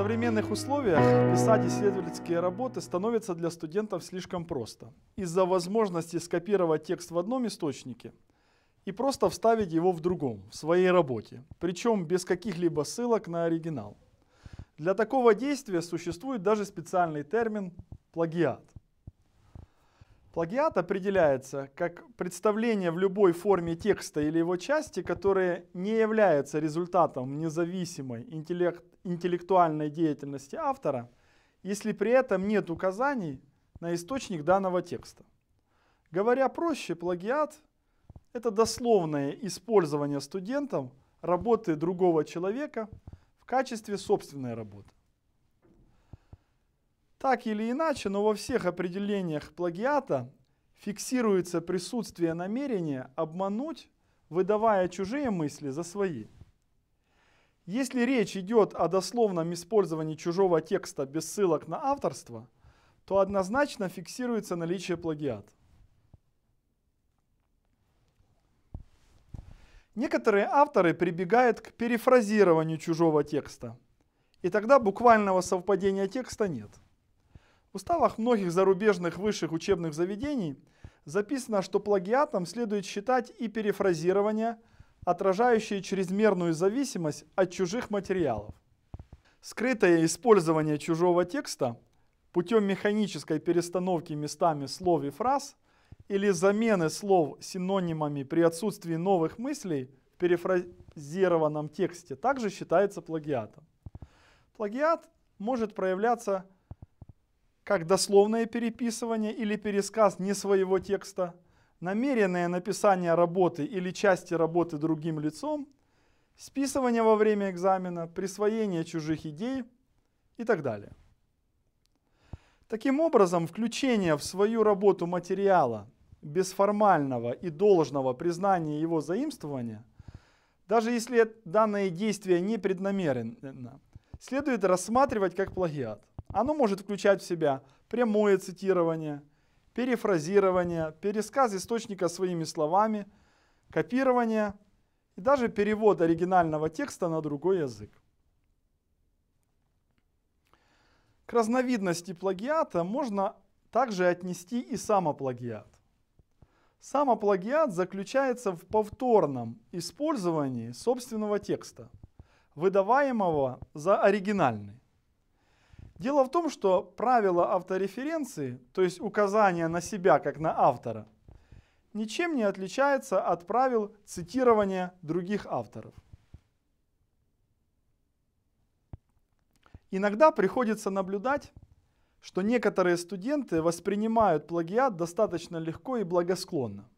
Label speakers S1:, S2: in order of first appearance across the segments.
S1: современных условиях писать исследовательские работы становится для студентов слишком просто. Из-за возможности скопировать текст в одном источнике и просто вставить его в другом, в своей работе, причем без каких-либо ссылок на оригинал. Для такого действия существует даже специальный термин «плагиат». Плагиат определяется как представление в любой форме текста или его части, которые не являются результатом независимой интеллект, интеллектуальной деятельности автора, если при этом нет указаний на источник данного текста. Говоря проще, плагиат – это дословное использование студентом работы другого человека в качестве собственной работы. Так или иначе, но во всех определениях плагиата фиксируется присутствие намерения обмануть, выдавая чужие мысли за свои. Если речь идет о дословном использовании чужого текста без ссылок на авторство, то однозначно фиксируется наличие плагиата. Некоторые авторы прибегают к перефразированию чужого текста, и тогда буквального совпадения текста нет – в уставах многих зарубежных высших учебных заведений записано, что плагиатом следует считать и перефразирование, отражающее чрезмерную зависимость от чужих материалов. Скрытое использование чужого текста путем механической перестановки местами слов и фраз или замены слов синонимами при отсутствии новых мыслей в перефразированном тексте также считается плагиатом. Плагиат может проявляться как дословное переписывание или пересказ не своего текста, намеренное написание работы или части работы другим лицом, списывание во время экзамена, присвоение чужих идей и так далее. Таким образом, включение в свою работу материала без формального и должного признания его заимствования, даже если данное действие не преднамеренно, следует рассматривать как плагиат. Оно может включать в себя прямое цитирование, перефразирование, пересказ источника своими словами, копирование и даже перевод оригинального текста на другой язык. К разновидности плагиата можно также отнести и самоплагиат. Самоплагиат заключается в повторном использовании собственного текста, выдаваемого за оригинальный. Дело в том, что правило автореференции, то есть указание на себя как на автора, ничем не отличается от правил цитирования других авторов. Иногда приходится наблюдать, что некоторые студенты воспринимают плагиат достаточно легко и благосклонно.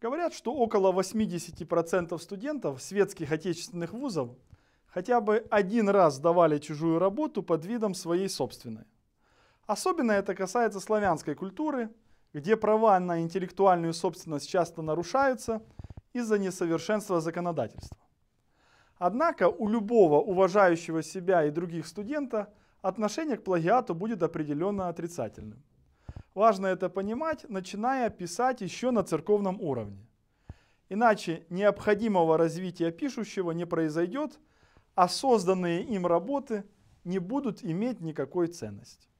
S1: Говорят, что около 80% студентов светских отечественных вузов – хотя бы один раз сдавали чужую работу под видом своей собственной. Особенно это касается славянской культуры, где права на интеллектуальную собственность часто нарушаются из-за несовершенства законодательства. Однако у любого уважающего себя и других студента отношение к плагиату будет определенно отрицательным. Важно это понимать, начиная писать еще на церковном уровне. Иначе необходимого развития пишущего не произойдет – а созданные им работы не будут иметь никакой ценности.